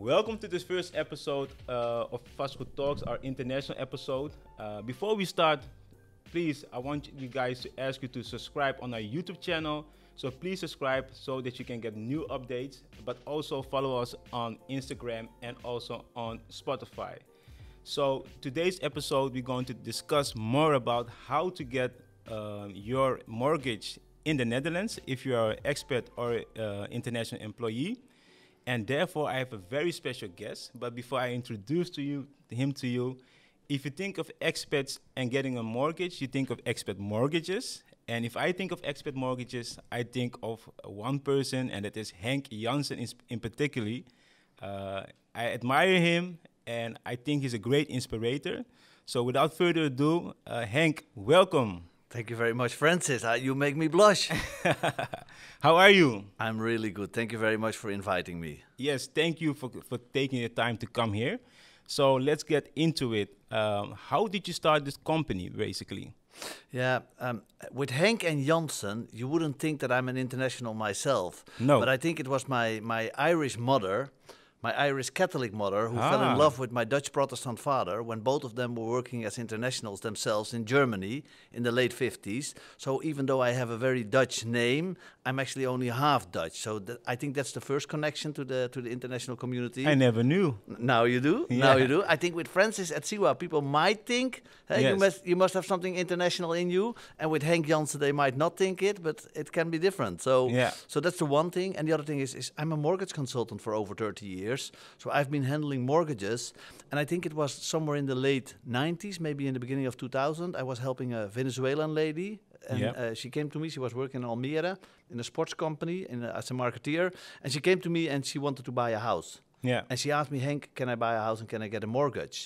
Welcome to this first episode uh, of Fast Food Talks, our international episode. Uh, before we start, please, I want you guys to ask you to subscribe on our YouTube channel. So please subscribe so that you can get new updates, but also follow us on Instagram and also on Spotify. So today's episode, we're going to discuss more about how to get uh, your mortgage in the Netherlands if you are an expert or uh, international employee. And therefore, I have a very special guest. But before I introduce to you him to you, if you think of expats and getting a mortgage, you think of expat mortgages. And if I think of expat mortgages, I think of one person, and that is Hank Janssen in, in particular. Uh, I admire him, and I think he's a great inspirator. So without further ado, uh, Hank, welcome. Thank you very much, Francis. Uh, you make me blush. How are you? I'm really good. Thank you very much for inviting me. Yes, thank you for, for taking the time to come here. So let's get into it. Um, how did you start this company, basically? Yeah, um, with Hank and Janssen, you wouldn't think that I'm an international myself. No. But I think it was my, my Irish mother my Irish Catholic mother, who ah. fell in ah. love with my Dutch Protestant father when both of them were working as internationals themselves in Germany in the late 50s. So even though I have a very Dutch name, I'm actually only half Dutch. So th- I think that's the first connection to the to the international community. I never knew. N- now you do. Yeah. Now you do. I think with Francis at Siwa, people might think hey, yes. you must you must have something international in you, and with Henk Jansen, they might not think it, but it can be different. So yeah. So that's the one thing, and the other thing is, is I'm a mortgage consultant for over 30 years years. So I've been handling mortgages. And I think it was somewhere in the late 90s, maybe in the beginning of 2000, I was helping a Venezuelan lady. And yep. uh, she came to me, she was working in Almira in a sports company in as a marketeer. And she came to me and she wanted to buy a house. Yeah. And she asked me, Hank, can I buy a house and can I get a mortgage?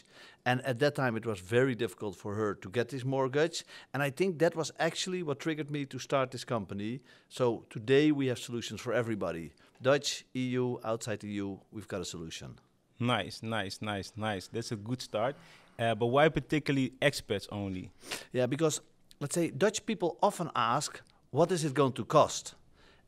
And at that time, it was very difficult for her to get this mortgage. And I think that was actually what triggered me to start this company. So today we have solutions for everybody. Dutch, EU, outside the EU, we've got a solution. Nice, nice, nice, nice. That's a good start. Uh, but why particularly expats only? Yeah, because let's say Dutch people often ask, what is it going to cost?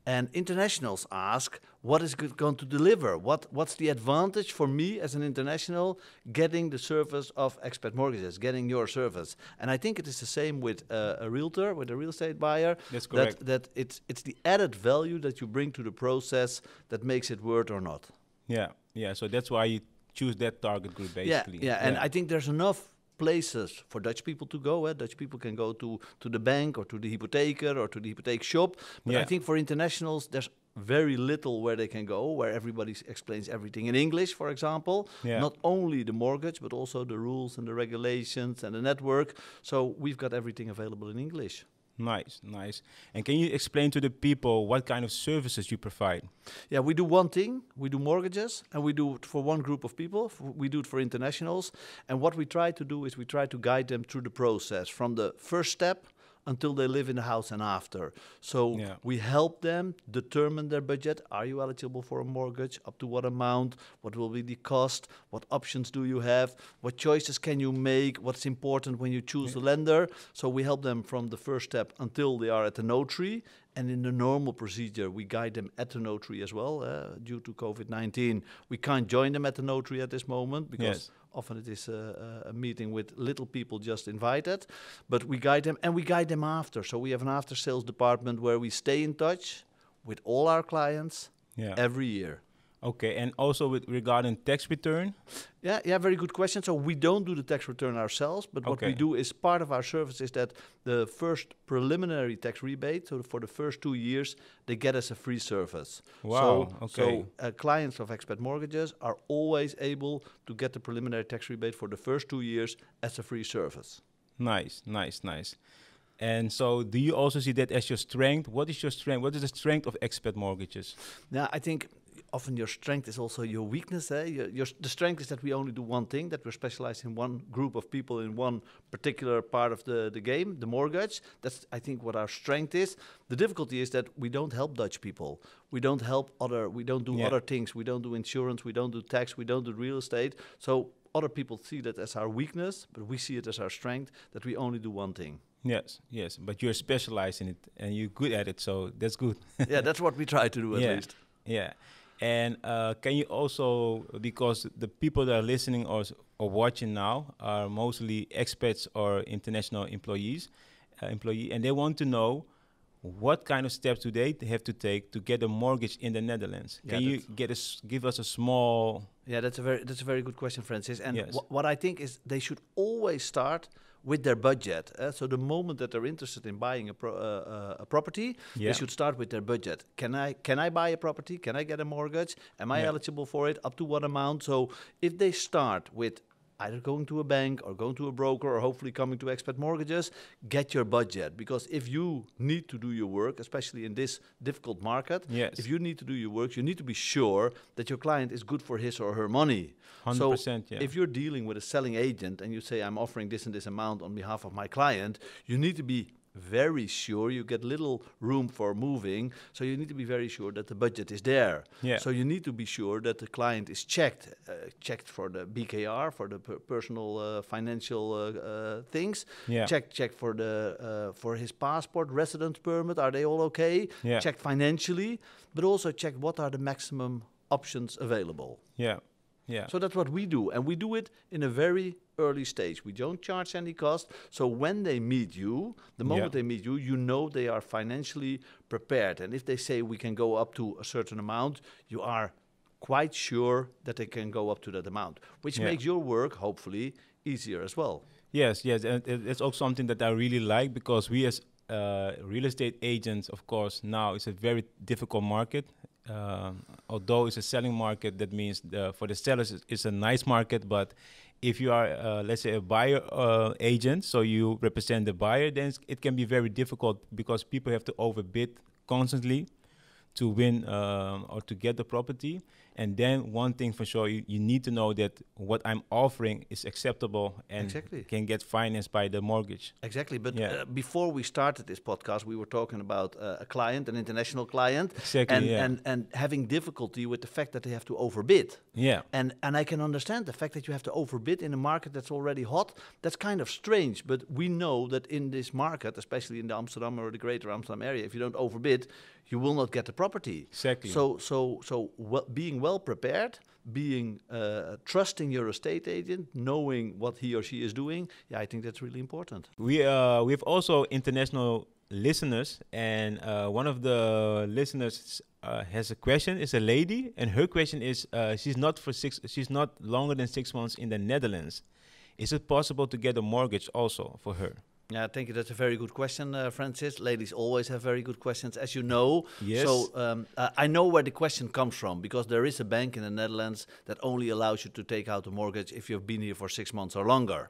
And internationals ask, what is going to deliver? What what's the advantage for me as an international getting the service of expert mortgages, getting your service? And I think it is the same with uh, a realtor, with a real estate buyer. That's correct. That, that it's it's the added value that you bring to the process that makes it worth or not. Yeah, yeah. So that's why you choose that target group basically. Yeah, yeah. yeah. And I think there's enough places for Dutch people to go. Eh? Dutch people can go to, to the bank or to the hypotheker or to the hypotheek shop. But yeah. I think for internationals, there's very little where they can go, where everybody explains everything in English, for example. Yeah. Not only the mortgage, but also the rules and the regulations and the network. So we've got everything available in English. Nice, nice. And can you explain to the people what kind of services you provide? Yeah, we do one thing. We do mortgages, and we do it for one group of people. We do it for internationals. And what we try to do is we try to guide them through the process from the first step until they live in the house and after. So yeah. we help them determine their budget. Are you eligible for a mortgage? Up to what amount? What will be the cost? What options do you have? What choices can you make? What's important when you choose yeah. the lender? So we help them from the first step until they are at the notary. And in the normal procedure, we guide them at the notary as well. Uh, due to COVID 19, we can't join them at the notary at this moment because yes often it is a, a, meeting with little people just invited, but we guide them and we guide them after. So we have an after sales department where we stay in touch with all our clients yeah. every year. Okay, and also with regarding tax return? Yeah, yeah, very good question. So we don't do the tax return ourselves, but okay. what we do is part of our service is that the first preliminary tax rebate, so for the first two years, they get us a free service. Wow, so, okay. So uh, clients of expat mortgages are always able to get the preliminary tax rebate for the first two years as a free service. Nice, nice, nice. And so, do you also see that as your strength? What is your strength? What is the strength of expat mortgages? Now, I think often your strength is also your weakness. Eh? Your, your, the strength is that we only do one thing, that we're specialized in one group of people in one particular part of the, the game, the mortgage. That's, I think, what our strength is. The difficulty is that we don't help Dutch people. We don't help other, we don't do yeah. other things. We don't do insurance, we don't do tax, we don't do real estate. So other people see that as our weakness, but we see it as our strength that we only do one thing. Yes, yes, but you're specialized in it and you're good at it, so that's good. yeah, that's what we try to do at yeah. least. Yeah. And uh, can you also, because the people that are listening or, or watching now are mostly expats or international employees, uh, employee, and they want to know what kind of steps do they have to take to get a mortgage in the Netherlands? Can you get give us a small? Yeah, that's a very that's a very good question, Francis. And yes. wh what I think is they should always start with their budget. Uh, so the moment that they're interested in buying a, pro- uh, uh a property, yeah. they should start with their budget. Can I can I buy a property? Can I get a mortgage? Am I yeah. eligible for it? Up to what amount? So if they start with either going to a bank or going to a broker or hopefully coming to expert mortgages, get your budget. Because if you need to do your work, especially in this difficult market, yes. if you need to do your work, you need to be sure that your client is good for his or her money. 100%, so yeah. if you're dealing with a selling agent and you say, I'm offering this and this amount on behalf of my client, you need to be very sure. You get little room for moving, so you need to be very sure that the budget is there. Yeah. So you need to be sure that the client is checked, uh, checked for the BKR for the per personal uh, financial uh, uh things. Yeah. Check check for the uh, for his passport, residence permit. Are they all okay? Yeah. Check financially, but also check what are the maximum options available. Yeah. Yeah. So that's what we do, and we do it in a very early stage. We don't charge any cost. So when they meet you, the moment yeah. they meet you, you know they are financially prepared. And if they say we can go up to a certain amount, you are quite sure that they can go up to that amount, which yeah. makes your work hopefully easier as well. Yes, yes, and it's also something that I really like because we as uh, real estate agents, of course, now it's a very difficult market. Uh, although it's a selling market, that means the, for the sellers it's, it's a nice market, but if you are uh, let's say a buyer uh, agent so you represent the buyer then it can be very difficult because people have to overbid constantly to win uh, or to get the property and then one thing for sure, you, you need to know that what I'm offering is acceptable and exactly. can get financed by the mortgage. Exactly. But yeah. uh, before we started this podcast, we were talking about uh, a client, an international client, exactly, and, yeah. and and having difficulty with the fact that they have to overbid. Yeah. And and I can understand the fact that you have to overbid in a market that's already hot. That's kind of strange, but we know that in this market, especially in the Amsterdam or the Greater Amsterdam area, if you don't overbid, you will not get the property. Exactly. So so so being well prepared, being uh, trusting your estate agent, knowing what he or she is doing, yeah, I think that's really important. We uh, we have also international listeners, and uh, one of the listeners uh, has a question. It's a lady, and her question is: uh, She's not for six. She's not longer than six months in the Netherlands. Is it possible to get a mortgage also for her? Yeah, thank you. That's a very good question, uh, Francis. Ladies always have very good questions, as you know. Yes. So um, uh, I know where the question comes from because there is a bank in the Netherlands that only allows you to take out a mortgage if you've been here for six months or longer.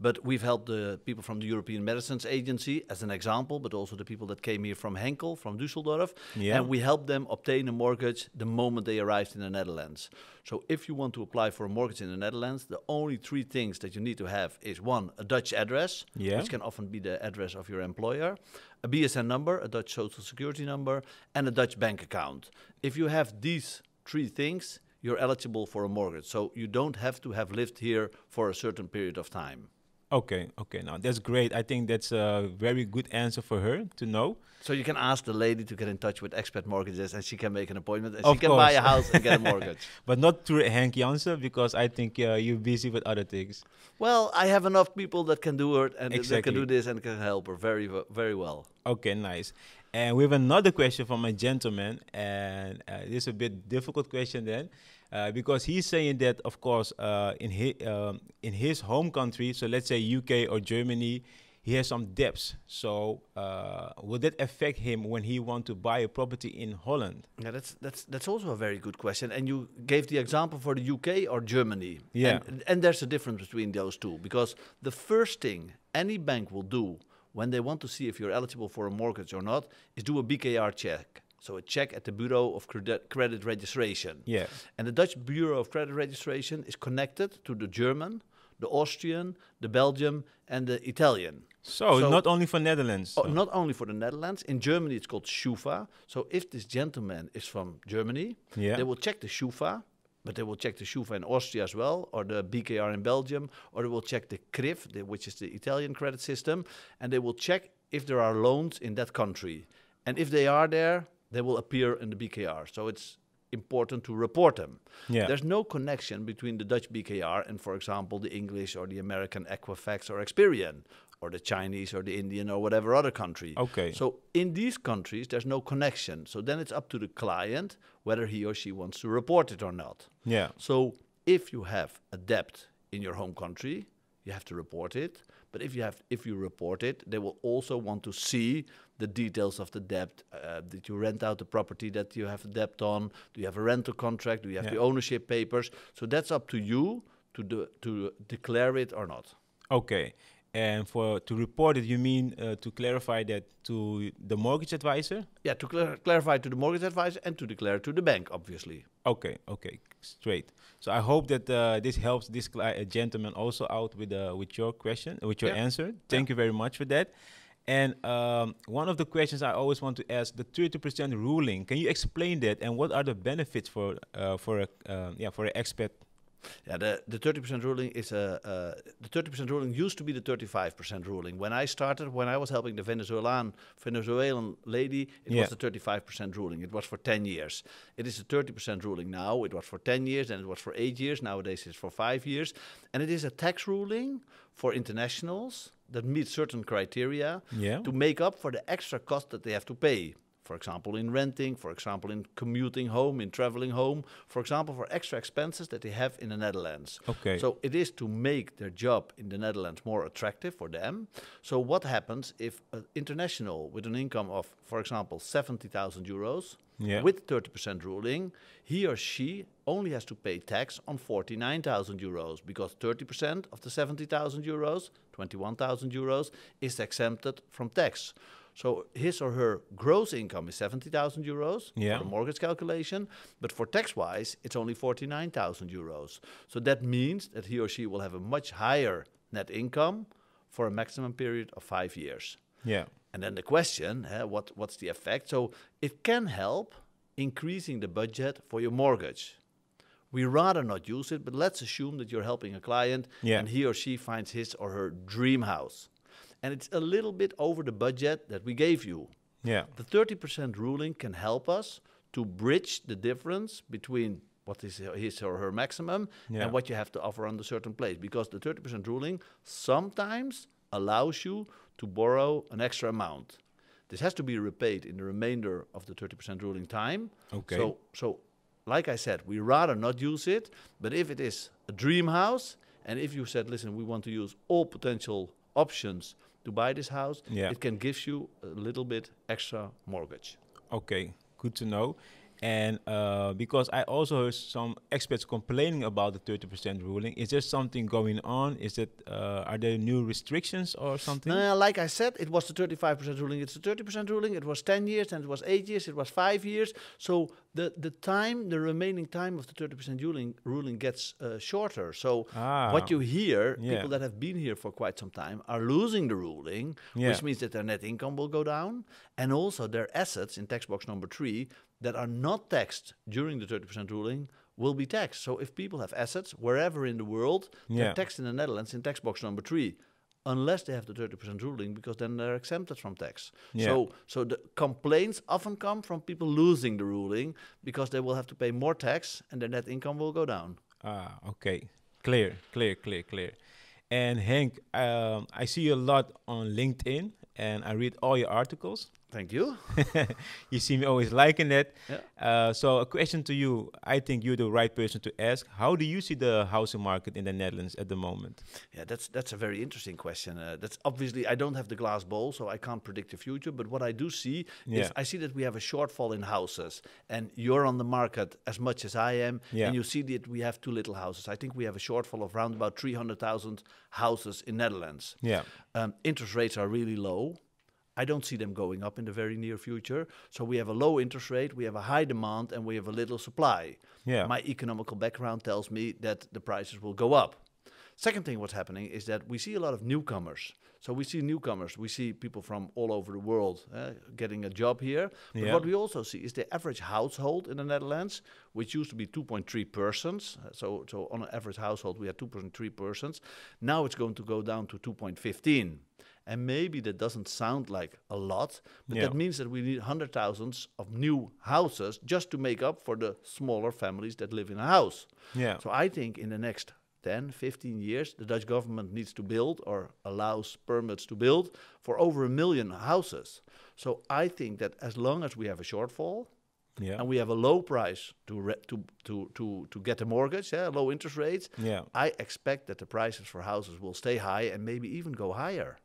But we've helped the people from the European Medicines Agency, as an example, but also the people that came here from Henkel, from Dusseldorf. Yeah. And we helped them obtain a mortgage the moment they arrived in the Netherlands. So if you want to apply for a mortgage in the Netherlands, the only three things that you need to have is one, a Dutch address, yeah. which can often be the address of your employer, a BSN number, a Dutch social security number, and a Dutch bank account. If you have these three things, you're eligible for a mortgage. So you don't have to have lived here for a certain period of time. Okay, okay, now that's great. I think that's a very good answer for her to know. So you can ask the lady to get in touch with Expert Mortgages, and she can make an appointment, and of she can buy a house and get a mortgage. but not through Hank Janssen because I think uh, you're busy with other things. Well, I have enough people that can do it and exactly. that can do this and can help her very, very well. Okay, nice. And we have another question from a gentleman, and uh, this is a bit difficult question then. Uh, because he's saying that, of course, uh, in, his, um, in his home country, so let's say UK or Germany, he has some debts. So uh, will that affect him when he want to buy a property in Holland? Yeah, that's that's that's also a very good question. And you gave the example for the UK or Germany. Yeah, and, and there's a difference between those two because the first thing any bank will do when they want to see if you're eligible for a mortgage or not is do a BKR check. So a check at the Bureau of Credit, Credit Registration. Yeah. And the Dutch Bureau of Credit Registration is connected to the German, the Austrian, the Belgian, and the Italian. So, so not only for Netherlands. Oh, so. Not only for the Netherlands. In Germany, it's called Schufa. So if this gentleman is from Germany, yeah. they will check the Schufa, but they will check the Schufa in Austria as well, or the BKR in Belgium, or they will check the CRIF, the, which is the Italian credit system, and they will check if there are loans in that country. And if they are there, they will appear in the BKR. So it's important to report them. Yeah. There's no connection between the Dutch BKR and, for example, the English or the American Equifax or Experian or the Chinese or the Indian or whatever other country. Okay. So in these countries, there's no connection. So then it's up to the client whether he or she wants to report it or not. Yeah. So if you have a debt in your home country, you have to report it. But if you have, if you report it, they will also want to see the details of the debt. Uh, did you rent out the property that you have a debt on? Do you have a rental contract? Do you have yeah. the ownership papers? So that's up to you to do, to declare it or not. Okay. And for to report it, you mean uh, to clarify that to the mortgage advisor? Yeah, to cl clarify to the mortgage advisor and to declare to the bank, obviously. Okay, okay, straight. So I hope that uh, this helps this uh, gentleman also out with uh, with your question, with your yeah. answer. Thank yeah. you very much for that. And um, one of the questions I always want to ask: the thirty percent ruling. Can you explain that, and what are the benefits for uh, for a uh, yeah for an expat yeah, the, the 30% ruling is a, uh, the 30% ruling used to be the 35% ruling. When I started, when I was helping the Venezuelan Venezuelan lady, it yeah. was the 35% ruling. It was for 10 years. It is the 30% ruling now. It was for 10 years, and it was for eight years. Nowadays, it's for five years, and it is a tax ruling for internationals that meet certain criteria yeah. to make up for the extra cost that they have to pay for example, in renting, for example, in commuting home, in traveling home, for example, for extra expenses that they have in the Netherlands. Okay. So it is to make their job in the Netherlands more attractive for them. So what happens if an international with an income of, for example, 70,000 euros yeah. with 30% ruling, he or she only has to pay tax on 49,000 euros because 30% of the 70,000 euros, 21,000 euros, is exempted from tax. So his or her gross income is 70,000 euros yeah. for the mortgage calculation, but for tax wise, it's only 49,000 euros. So that means that he or she will have a much higher net income for a maximum period of five years. Yeah. And then the question, eh, what, what's the effect? So it can help increasing the budget for your mortgage. We rather not use it, but let's assume that you're helping a client yeah. and he or she finds his or her dream house and it's a little bit over the budget that we gave you. Yeah. The 30% ruling can help us to bridge the difference between what is his or her maximum yeah. and what you have to offer on the certain place because the 30% ruling sometimes allows you to borrow an extra amount. This has to be repaid in the remainder of the 30% ruling time. Okay. So so like I said, we rather not use it, but if it is a dream house and if you said listen, we want to use all potential options to buy this house, yeah. it can give you a little bit extra mortgage. Okay, good to know. And uh, because I also heard some experts complaining about the 30% ruling, is there something going on? Is it uh, are there new restrictions or something? No, like I said, it was the 35% ruling. It's the 30% ruling. It was 10 years, and it was eight years. It was five years. So the the time, the remaining time of the 30% ruling ruling gets uh, shorter. So ah, what you hear, yeah. people that have been here for quite some time are losing the ruling, yeah. which means that their net income will go down, and also their assets in tax box number three that are not taxed during the 30% ruling will be taxed. So if people have assets wherever in the world, yeah. they're taxed in the Netherlands in tax box number three, unless they have the 30% ruling, because then they're exempted from tax. Yeah. So so the complaints often come from people losing the ruling because they will have to pay more tax and their net income will go down. Ah, okay. Clear, clear, clear, clear. And Hank, um, I see you a lot on LinkedIn and I read all your articles. Thank you. you seem always liking that. Yeah. Uh, so, a question to you. I think you're the right person to ask. How do you see the housing market in the Netherlands at the moment? Yeah, that's that's a very interesting question. Uh, that's obviously I don't have the glass ball, so I can't predict the future. But what I do see yeah. is I see that we have a shortfall in houses, and you're on the market as much as I am, yeah. and you see that we have too little houses. I think we have a shortfall of around about 300,000 houses in Netherlands. Yeah. Um, interest rates are really low. I don't see them going up in the very near future. So we have a low interest rate, we have a high demand, and we have a little supply. Yeah. My economical background tells me that the prices will go up. Second thing what's happening is that we see a lot of newcomers. So we see newcomers, we see people from all over the world uh, getting a job here. But yeah. what we also see is the average household in the Netherlands, which used to be 2.3 persons. Uh, so, so on an average household, we had 2.3 persons. Now it's going to go down to 2.15. And maybe that doesn't sound like a lot, but yeah. that means that we need hundred thousands of new houses just to make up for the smaller families that live in a house. Yeah. So I think in the next 10, 15 years, the Dutch government needs to build or allows permits to build for over a million houses. So I think that as long as we have a shortfall, yeah. and we have a low price to to to to to get a mortgage, yeah, low interest rates. Yeah. I expect that the prices for houses will stay high and maybe even go higher.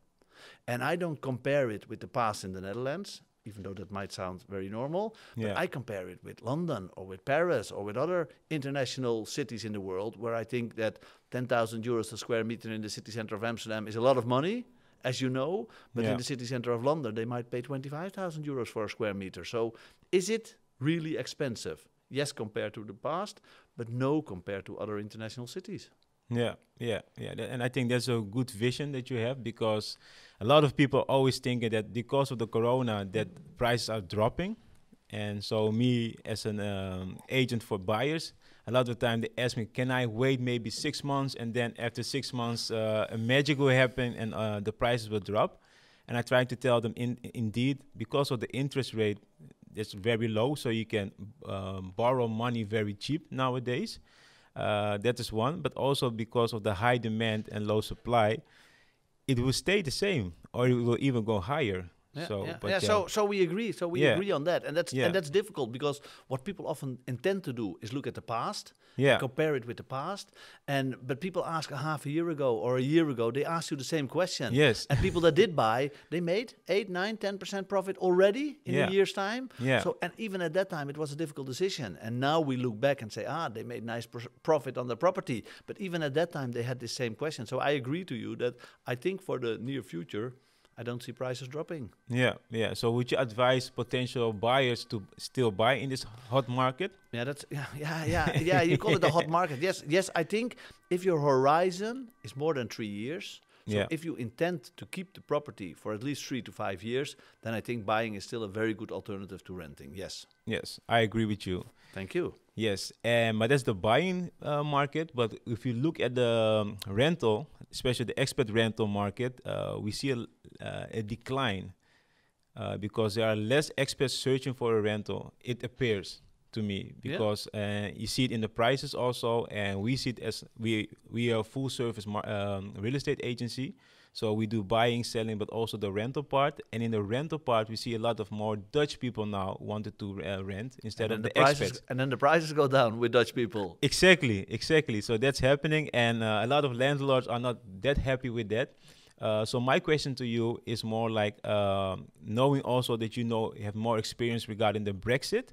And I don't compare it with the past in the Netherlands, even though that might sound very normal. Yeah. But I compare it with London or with Paris or with other international cities in the world where I think that 10,000 euros a square meter in the city center of Amsterdam is a lot of money. As you know, but yeah. in the city center of London, they might pay 25,000 euros for a square meter. So, is it really expensive? Yes, compared to the past, but no compared to other international cities. Yeah, yeah, yeah. And I think that's a good vision that you have because a lot of people always thinking that because of the corona that prices are dropping. And so me as an um, agent for buyers, a lot of the time they ask me, can I wait maybe six months? And then after six months, uh, a magic will happen and uh, the prices will drop. And I try to tell them, in, indeed, because of the interest rate, it's very low, so you can um, borrow money very cheap nowadays. Uh, that is one, but also because of the high demand and low supply, it will stay the same or it will even go higher. Yeah, so, yeah. yeah so so we agree. So we yeah. agree on that, and that's and that's difficult because what people often intend to do is look at the past, yeah. compare it with the past, and but people ask a half a year ago or a year ago, they ask you the same question. Yes, and people that did buy, they made eight, nine, ten percent profit already in a year's time. Yeah. So and even at that time, it was a difficult decision, and now we look back and say, ah, they made nice profit on the property, but even at that time, they had the same question. So I agree to you that I think for the near future I don't see prices dropping. Yeah, yeah. So would you advise potential buyers to still buy in this hot market? Yeah, that's yeah, yeah, yeah. yeah you call it a hot market. Yes, yes. I think if your horizon is more than three years, so yeah. if you intend to keep the property for at least three to five years, then I think buying is still a very good alternative to renting. Yes. Yes, I agree with you. Thank you. Yes, um, but that's the buying uh, market. But if you look at the um, rental, especially the expat rental market, uh, we see a, uh, a decline uh, because there are less expats searching for a rental. It appears to me because yeah. uh, you see it in the prices also, and we see it as we we are full service um, real estate agency. So we do buying, selling, but also the rental part. And in the rental part, we see a lot of more Dutch people now wanted to uh, rent instead of the, the prices, expats. And then the prices go down with Dutch people. Exactly, exactly. So that's happening, and uh, a lot of landlords are not that happy with that. Uh, so my question to you is more like um, knowing also that you know have more experience regarding the Brexit.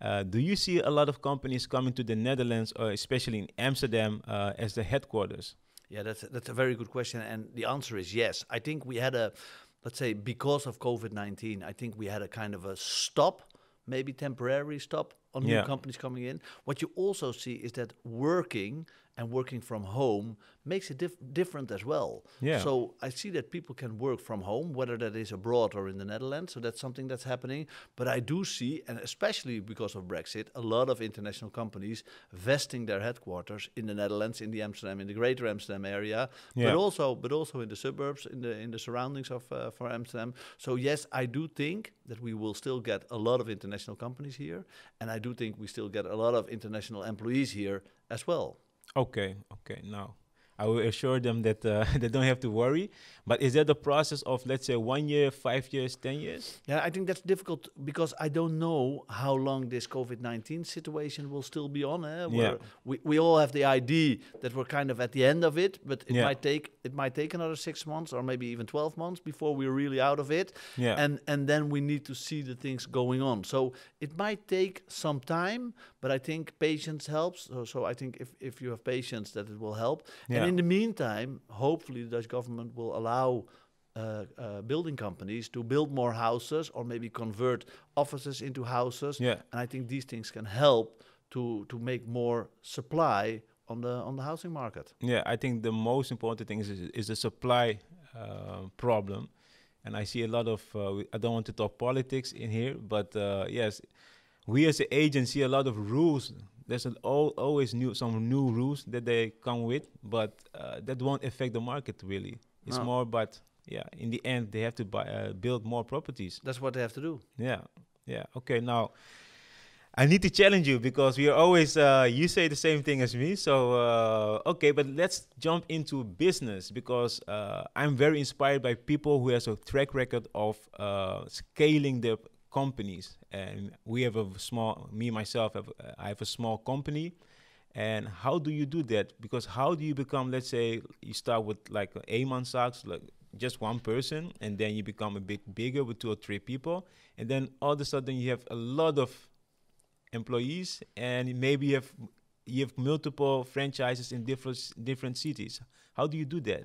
Uh, do you see a lot of companies coming to the Netherlands, or especially in Amsterdam, uh, as the headquarters? Yeah, that's that's a very good question, and the answer is yes. I think we had a, let's say, because of COVID nineteen, I think we had a kind of a stop, maybe temporary stop on yeah. new companies coming in. What you also see is that working and working from home makes it dif different as well. Yeah. So I see that people can work from home, whether that is abroad or in the Netherlands. So that's something that's happening. But I do see, and especially because of Brexit, a lot of international companies vesting their headquarters in the Netherlands, in the Amsterdam, in the Greater Amsterdam area, yeah. but also, but also in the suburbs, in the in the surroundings of uh, for Amsterdam. So yes, I do think that we will still get a lot of international companies here, and I do think we still get a lot of international employees here as well. Okay, okay. Now, I will assure them that uh, they don't have to worry. But is that the process of, let's say, one year, five years, 10 years? Yeah, I think that's difficult because I don't know how long this COVID 19 situation will still be on. Eh? Yeah. We, we all have the idea that we're kind of at the end of it, but it, yeah. might take, it might take another six months or maybe even 12 months before we're really out of it. Yeah. And, and then we need to see the things going on. So it might take some time, but I think patience helps. So, so I think if, if you have patience, that it will help. Yeah. And in the meantime, hopefully the Dutch government will allow uh, uh, building companies to build more houses or maybe convert offices into houses. Yeah. And I think these things can help to to make more supply on the on the housing market. Yeah, I think the most important thing is is the supply uh, problem, and I see a lot of. Uh, I don't want to talk politics in here, but uh, yes, we as an agency a lot of rules there's all, always new some new rules that they come with but uh, that won't affect the market really it's no. more but yeah in the end they have to buy, uh, build more properties that's what they have to do yeah yeah okay now I need to challenge you because we are always uh, you say the same thing as me. So uh, okay, but let's jump into business because uh, I'm very inspired by people who has a track record of uh, scaling their companies. And we have a small, me myself, have, I have a small company. And how do you do that? Because how do you become, let's say, you start with like a man socks, like just one person, and then you become a bit bigger with two or three people, and then all of a sudden you have a lot of employees, and maybe you have you have multiple franchises in different different cities. How do you do that?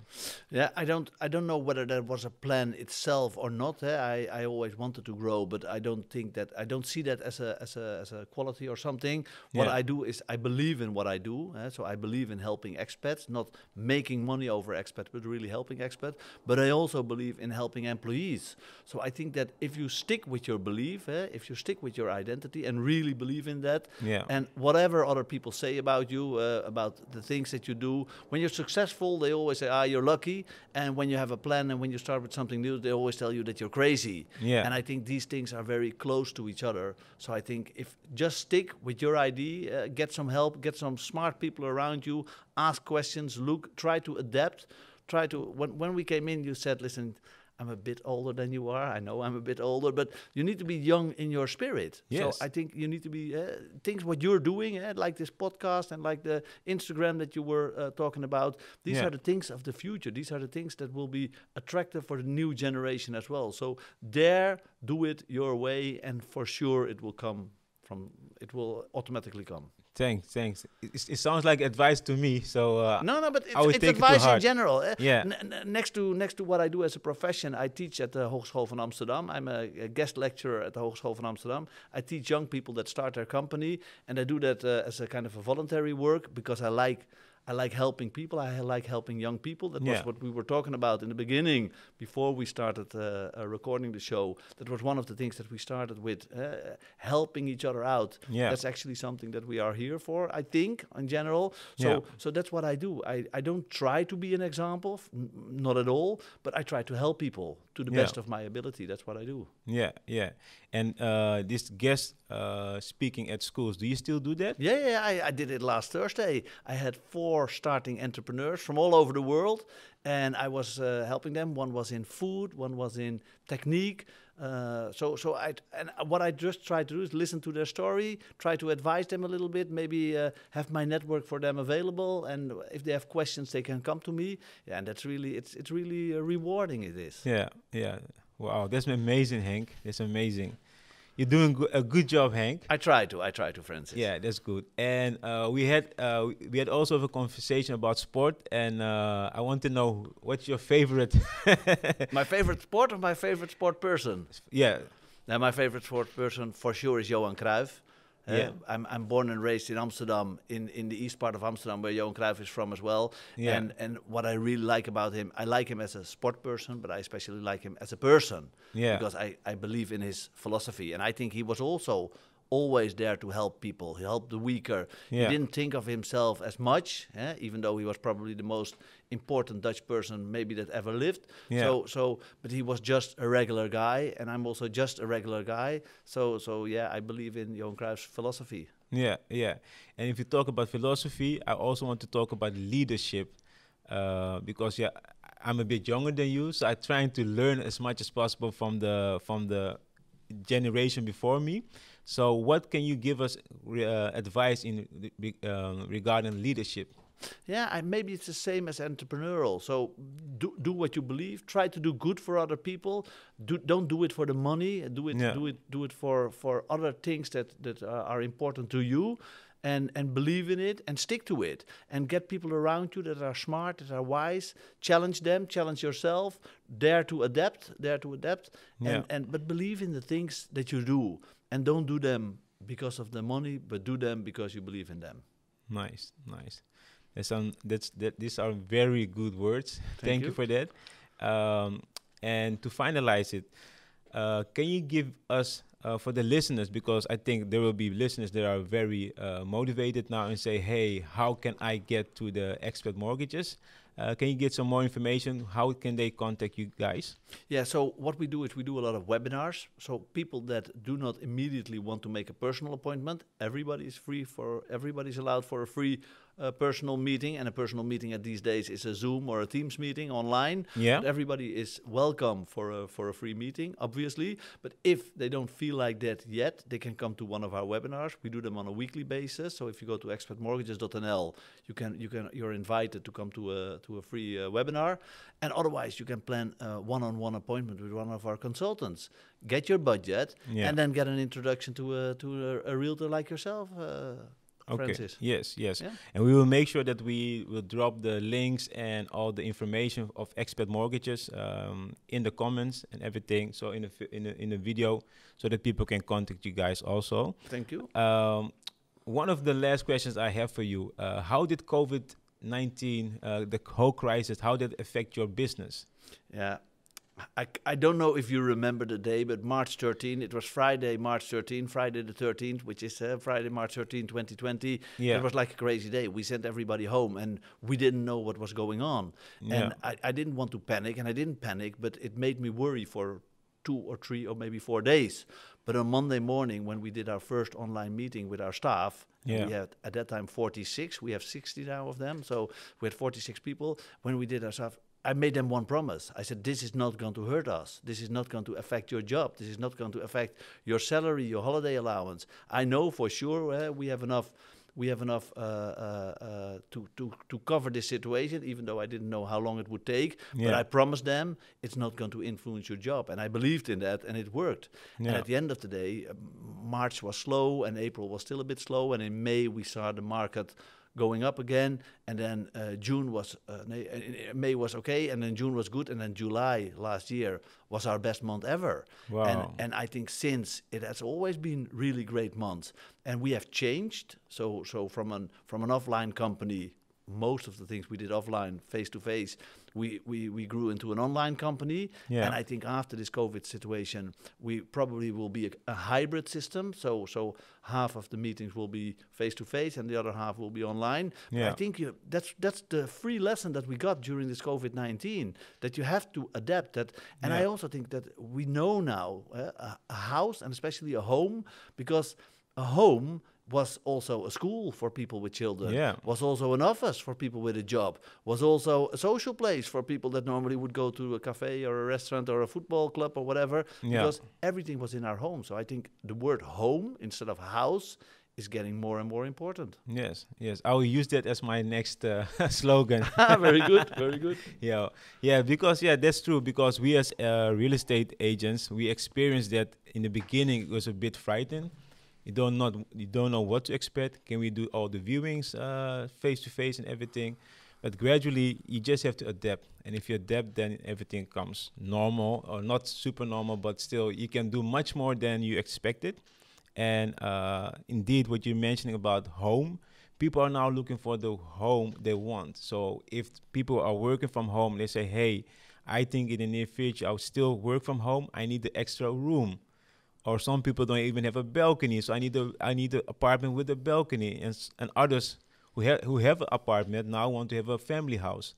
Yeah, I don't I don't know whether that was a plan itself or not. Eh? I, I always wanted to grow, but I don't think that I don't see that as a as a, as a quality or something. What yeah. I do is I believe in what I do. Eh? So I believe in helping expats, not making money over expats, but really helping expats. But I also believe in helping employees. So I think that if you stick with your belief, eh? if you stick with your identity and really believe in that, yeah. and whatever other people say about you, uh, about the things that you do, when you're successful they always say, ah, you're lucky. And when you have a plan and when you start with something new, they always tell you that you're crazy. Yeah. And I think these things are very close to each other. So I think if just stick with your idea, uh, get some help, get some smart people around you, ask questions, look, try to adapt. Try to, when, when we came in, you said, listen, I'm a bit older than you are. I know I'm a bit older, but you need to be young in your spirit. Yes. So I think you need to be uh, things what you're doing, eh, like this podcast and like the Instagram that you were uh, talking about. These yeah. are the things of the future. These are the things that will be attractive for the new generation as well. So dare do it your way, and for sure it will come from. It will automatically come. Thanks, thanks. It, it, sounds like advice to me. So uh, no, no, but it's, it's advice it in general. Uh, yeah. next to next to what I do as a profession, I teach at the Hogeschool van Amsterdam. I'm a, a guest lecturer at the Hogeschool van Amsterdam. I teach young people that start their company, and I do that uh, as a kind of a voluntary work because I like I like helping people. I like helping young people. That yeah. was what we were talking about in the beginning before we started uh, uh, recording the show. That was one of the things that we started with uh, helping each other out. Yeah. That's actually something that we are here for, I think, in general. So, yeah. so that's what I do. I, I don't try to be an example, not at all, but I try to help people to the yeah. best of my ability. That's what I do. Yeah, yeah. And uh, this guest uh, speaking at schools, do you still do that? Yeah, yeah. I, I did it last Thursday. I had four starting entrepreneurs from all over the world, and I was uh, helping them. One was in food, one was in technique, uh, so, so I and what I just try to do is listen to their story, try to advise them a little bit, maybe uh, have my network for them available, and if they have questions, they can come to me. Yeah, and that's really it's it's really rewarding. It is. Yeah, yeah. Wow, that's amazing, Hank. That's amazing. You're doing a good job, Hank. I try to. I try to, Francis. Yeah, that's good. And uh, we had uh, we had also a conversation about sport, and uh, I want to know what's your favorite. my favorite sport or my favorite sport person? Yeah. Now, my favorite sport person for sure is Johan Cruyff. Eh, yeah. I'm, I'm born and raised in Amsterdam, in, in the east part of Amsterdam, where Johan Cruyff is from as well. Yeah. And, and what I really like about him, I like him as a sport person, but I especially like him as a person. Yeah. Because I, I believe in his philosophy. And I think he was also always there to help people. He helped the weaker. Yeah. He didn't think of himself as much, eh? even though he was probably the most important Dutch person maybe that ever lived. Yeah. So so but he was just a regular guy and I'm also just a regular guy. So so yeah, I believe in Johan Cruyff's philosophy. Yeah, yeah. And if you talk about philosophy, I also want to talk about leadership uh, because yeah, I'm a bit younger than you, so I'm trying to learn as much as possible from the from the generation before me. So, what can you give us uh, advice in um, regarding leadership? Yeah, maybe it's the same as entrepreneurial. So do do what you believe. Try to do good for other people. Do don't do it for the money. Do it yeah. do it do it for for other things that that uh, are important to you. And, and believe in it and stick to it and get people around you that are smart that are wise challenge them challenge yourself dare to adapt dare to adapt yeah. and, and but believe in the things that you do and don't do them because of the money, but do them because you believe in them. Nice, nice. That's sound, that's that. These are very good words. Thank, Thank you. you. for that. Um, and to finalize it, uh, can you give us uh, for the listeners because I think there will be listeners that are very uh, motivated now and say, "Hey, how can I get to the expert mortgages?" Uh, can you get some more information? How can they contact you guys? Yeah, so what we do is we do a lot of webinars. So people that do not immediately want to make a personal appointment, everybody is free for everybody's allowed for a free uh, personal meeting. And a personal meeting at these days is a Zoom or a Teams meeting online. Yeah, but everybody is welcome for a for a free meeting, obviously. But if they don't feel like that yet, they can come to one of our webinars. We do them on a weekly basis. So if you go to expertmortgages.nl, you can you can you're invited to come to a to to a free uh, webinar. And otherwise, you can plan a one on one appointment with one of our consultants, get your budget, yeah. and then get an introduction to a, uh, to a, a realtor like yourself. Uh, okay. Francis. Yes, yes. Yeah. And we will make sure that we will drop the links and all the information of expert mortgages um, in the comments and everything. So in the in a, in a video, so that people can contact you guys also. Thank you. Um, one of the last questions I have for you: uh, How did COVID 19, uh, the whole crisis, how did it affect your business? Yeah. I, I don't know if you remember the day, but March 13, it was Friday, March 13, Friday the 13th, which is uh, Friday, March 13, 2020. Yeah. It was like a crazy day. We sent everybody home and we didn't know what was going on. Yeah. And I, I didn't want to panic and I didn't panic, but it made me worry for two or three or maybe four days. But on Monday morning, when we did our first online meeting with our staff, yeah. We had at that time 46. We have 60 now of them. So we had 46 people. When we did our stuff, I made them one promise. I said, This is not going to hurt us. This is not going to affect your job. This is not going to affect your salary, your holiday allowance. I know for sure uh, we have enough we have enough uh, uh, uh, to, to, to cover this situation, even though I didn't know how long it would take. Yeah. But I promised them it's not going to influence your job. And I believed in that, and it worked. Yeah. And at the end of the day, uh, March was slow, and April was still a bit slow. And in May, we saw the market going up again, and then uh, June was uh, uh, May was okay, and then June was good, and then July last year was our best month ever. Wow. And, and I think since it has always been really great months, and we have changed. So so from an from an offline company most of the things we did offline, face to face, we we, we grew into an online company, yeah. and I think after this COVID situation, we probably will be a, a hybrid system. So so half of the meetings will be face to face, and the other half will be online. Yeah. I think you, that's that's the free lesson that we got during this COVID nineteen that you have to adapt that, and yeah. I also think that we know now uh, a house and especially a home because a home was also a school for people with children, yeah. was also an office for people with a job, was also a social place for people that normally would go to a cafe or a restaurant or a football club or whatever, yeah. because everything was in our home. So I think the word home instead of house is getting more and more important. Yes, yes. I will use that as my next uh, slogan. Ah, very good, very good. Yeah, yeah. Because yeah, that's true. Because we as uh, real estate agents, we experienced that in the beginning. It was a bit frightening you don't not you don't know what to expect. Can we do all the viewings face to face and everything? But gradually, you just have to adapt. And if you adapt, then everything comes normal or not super normal, but still you can do much more than you expected. And uh, indeed, what you're mentioning about home, people are now looking for the home they want. So if people are working from home, they say, hey, I think in the near future I'll still work from home. I need the extra room or some people don't even have a balcony. So I need a I need an apartment with a balcony, and and others who have who have an apartment now want to have a family house.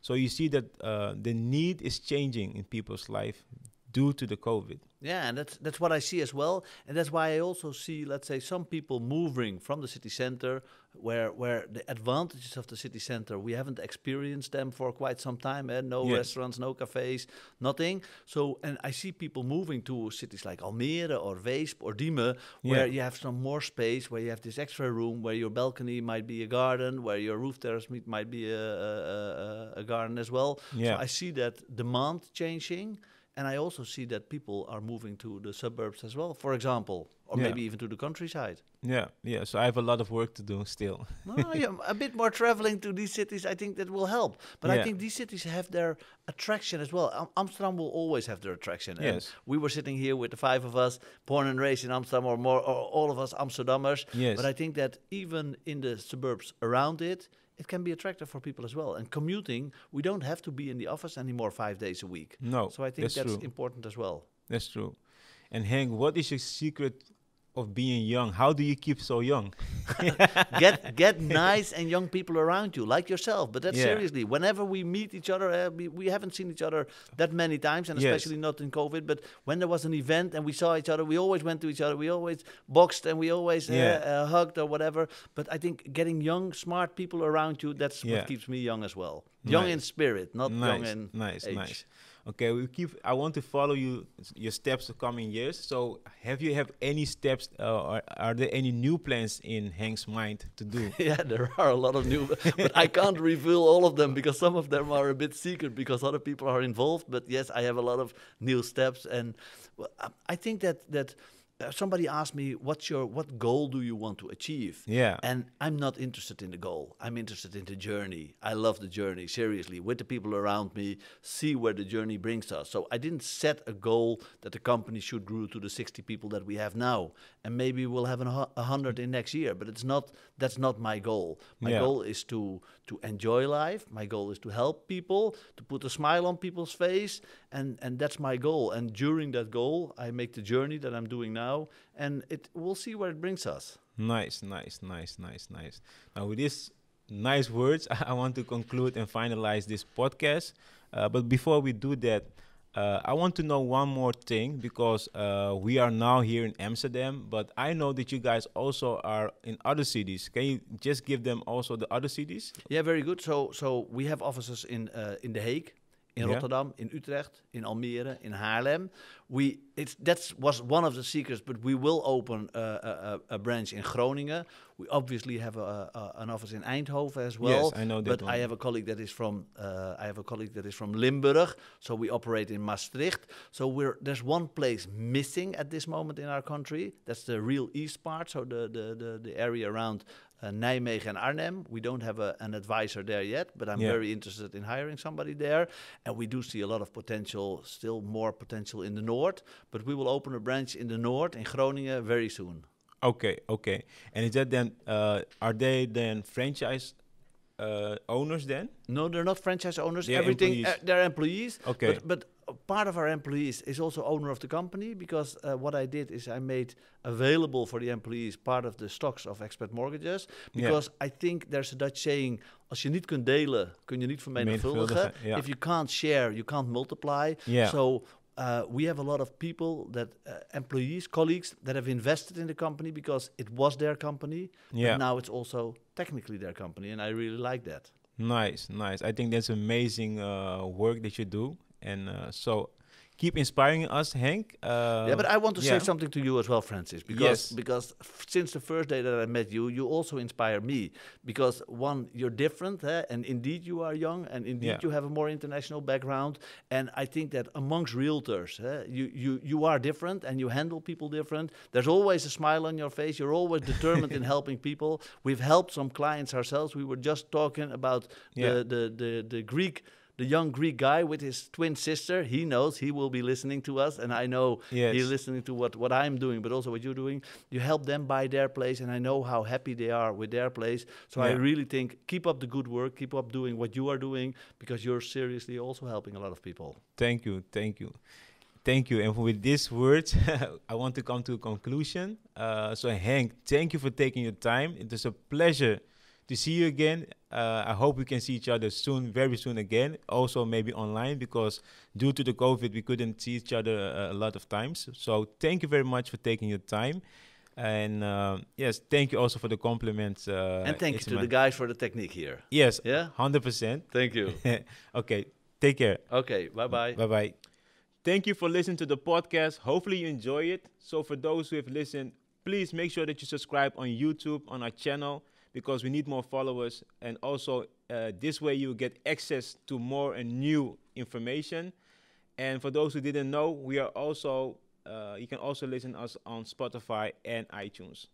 So you see that uh, the need is changing in people's life due to the COVID. Yeah, and that's that's what I see as well, and that's why I also see, let's say, some people moving from the city center, where where the advantages of the city center we haven't experienced them for quite some time, and eh? no yes. restaurants, no cafes, nothing. So, and I see people moving to cities like Almere or Weesp or Diemen, where yeah. you have some more space, where you have this extra room, where your balcony might be a garden, where your roof terrace might be a, a, a, garden as well. Yeah. So I see that demand changing. And I also see that people are moving to the suburbs as well, for example, or yeah. maybe even to the countryside. Yeah, yeah. So I have a lot of work to do still. no, yeah, a bit more traveling to these cities, I think that will help. But yeah. I think these cities have their attraction as well. Um, Amsterdam will always have their attraction. Yes. And we were sitting here with the five of us, born and raised in Amsterdam, or more, or all of us Amsterdammers. Yes. But I think that even in the suburbs around it, it can be attractive for people as well. And commuting, we don't have to be in the office anymore five days a week. No. So I think that's, that's important as well. That's true. And Hank, what is your secret of being young. How do you keep so young? get get nice and young people around you, like yourself. But that's yeah. seriously, whenever we meet each other, uh, we, we haven't seen each other that many times, and yes. especially not in COVID. But when there was an event and we saw each other, we always went to each other. We always boxed and we always uh, yeah. uh, uh, hugged or whatever. But I think getting young, smart people around you—that's yeah. what keeps me young as well. Young nice. in spirit, not nice. young in nice, age. nice okay we keep i want to follow you your steps the coming years so have you have any steps uh, or are there any new plans in hank's mind to do yeah there are a lot of new but i can't reveal all of them because some of them are a bit secret because other people are involved but yes i have a lot of new steps and well, i think that that uh, somebody asked me what's your what goal do you want to achieve yeah and i'm not interested in the goal i'm interested in the journey i love the journey seriously with the people around me see where the journey brings us so i didn't set a goal that the company should grow to the 60 people that we have now and maybe we'll have a 100 in next year but it's not that's not my goal my yeah. goal is to to enjoy life my goal is to help people to put a smile on people's face and and that's my goal and during that goal i make the journey that i'm doing now now, and it we'll see where it brings us. Nice, nice, nice, nice, nice. Now with these nice words, I want to conclude and finalize this podcast. Uh, but before we do that, uh, I want to know one more thing because uh, we are now here in Amsterdam, but I know that you guys also are in other cities. Can you just give them also the other cities? Yeah, very good. So, so we have offices in uh, in The Hague, in Rotterdam, in Utrecht, in Almere, in Haarlem. We its that was one of the secrets, but we will open a, a, a branch in Groningen. We obviously have a, an office in Eindhoven as well. Yes, I know that. But one. I have a colleague that is from uh, I have a colleague that is from Limburg, so we operate in Maastricht. So we're there's one place missing at this moment in our country. That's the real east part, so the the the, the area around uh, Nijmegen and Arnhem. We don't have a, an advisor there yet, but I'm yeah. very interested in hiring somebody there. And we do see a lot of potential, still more potential in the north. But we will open a branch in the north in Groningen very soon. Okay, okay. And is that then? Uh, are they then franchise? Uh, owners then? No, they're not franchise owners. They're Everything, employees. Uh, they're employees. Okay. But, but part of our employees is also owner of the company because uh, what I did is I made available for the employees part of the stocks of expert mortgages because yeah. I think there's a Dutch saying als je niet kunt delen kun je niet vermenigvuldigen. Yeah. If you can't share you can't multiply. Yeah. So uh, we have a lot of people that uh, employees, colleagues that have invested in the company because it was their company. Yeah. now it's also technically their company, and I really like that. Nice, nice. I think that's amazing uh, work that you do. And uh, so keep inspiring us, Hank. Uh, yeah, but I want to yeah. say something to you as well, Francis, because yes. because since the first day that I met you, you also inspire me. Because one, you're different, eh? and indeed you are young, and indeed yeah. you have a more international background. And I think that amongst realtors, eh, you you you are different, and you handle people different. There's always a smile on your face. You're always determined in helping people. We've helped some clients ourselves. We were just talking about yeah. the, the the the Greek the young Greek guy with his twin sister, he knows he will be listening to us, and I know yes. he's listening to what, what I'm doing, but also what you're doing. You help them buy their place, and I know how happy they are with their place. So yeah. I really think keep up the good work, keep up doing what you are doing, because you're seriously also helping a lot of people. Thank you, thank you. Thank you. And with these words, I want to come to a conclusion. Uh, so, Hank, thank you for taking your time. It was a pleasure to see you again. Uh, I hope we can see each other soon, very soon again. Also, maybe online because due to the COVID, we couldn't see each other a, uh, a lot of times. So, thank you very much for taking your time. And uh, yes, thank you also for the compliments. Uh, and thank you to the guys for the technique here. Yes. Yeah. Hundred percent. Thank you. okay. Take care. Okay. Bye bye. Bye bye. Thank you for listening to the podcast. Hopefully you enjoy it. So for those who have listened, please make sure that you subscribe on YouTube on our channel because we need more followers. And also, uh, this way you get access to more and new information. And for those who didn't know, we are also uh, you can also listen us on Spotify and iTunes.